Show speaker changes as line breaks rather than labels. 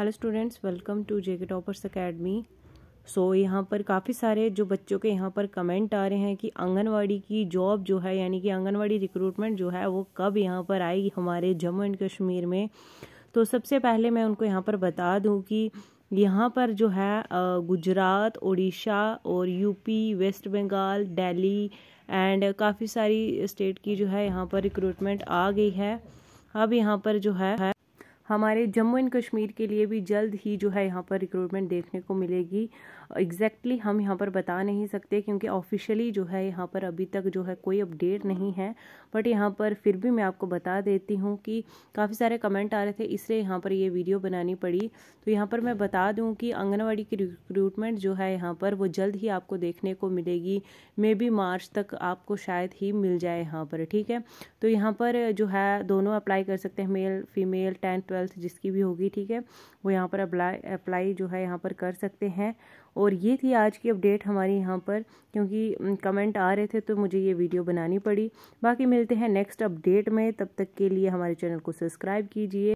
hello students welcome to JK toppers academy so यहाँ पर काफ़ी सारे जो बच्चों के यहाँ पर कमेंट आ रहे हैं कि आंगनवाड़ी की जॉब जो है यानी कि आंगनवाड़ी रिक्रूटमेंट जो है वो कब यहाँ पर आएगी हमारे जम्मू एंड कश्मीर में तो सबसे पहले मैं उनको यहाँ पर बता दूँ कि यहाँ पर जो है गुजरात उड़ीसा और UP West Bengal Delhi and काफ़ी सारी स्टेट की जो है यहाँ पर रिक्रूटमेंट आ गई है अब यहाँ पर जो है हमारे जम्मू एंड कश्मीर के लिए भी जल्द ही जो है यहाँ पर रिक्रूटमेंट देखने को मिलेगी एग्जैक्टली exactly हम यहाँ पर बता नहीं सकते क्योंकि ऑफिशियली जो है यहाँ पर अभी तक जो है कोई अपडेट नहीं है बट यहाँ पर फिर भी मैं आपको बता देती हूँ कि काफ़ी सारे कमेंट आ रहे थे इसलिए यहाँ पर ये वीडियो बनानी पड़ी तो यहाँ पर मैं बता दूँ कि आंगनबाड़ी की रिक्रूटमेंट जो है यहाँ पर वो जल्द ही आपको देखने को मिलेगी मे बी मार्च तक आपको शायद ही मिल जाए यहाँ पर ठीक है तो यहाँ पर जो है दोनों अप्लाई कर सकते हैं male female tenth twelfth twelfth जिसकी भी होगी ठीक है वो यहाँ पर अप्लाई अप्लाई जो है यहाँ पर कर सकते हैं और ये थी आज की अपडेट हमारी यहाँ पर क्योंकि कमेंट आ रहे थे तो मुझे ये वीडियो बनानी पड़ी बाकी मिलते हैं नेक्स्ट अपडेट में तब तक के लिए हमारे चैनल को सब्सक्राइब कीजिए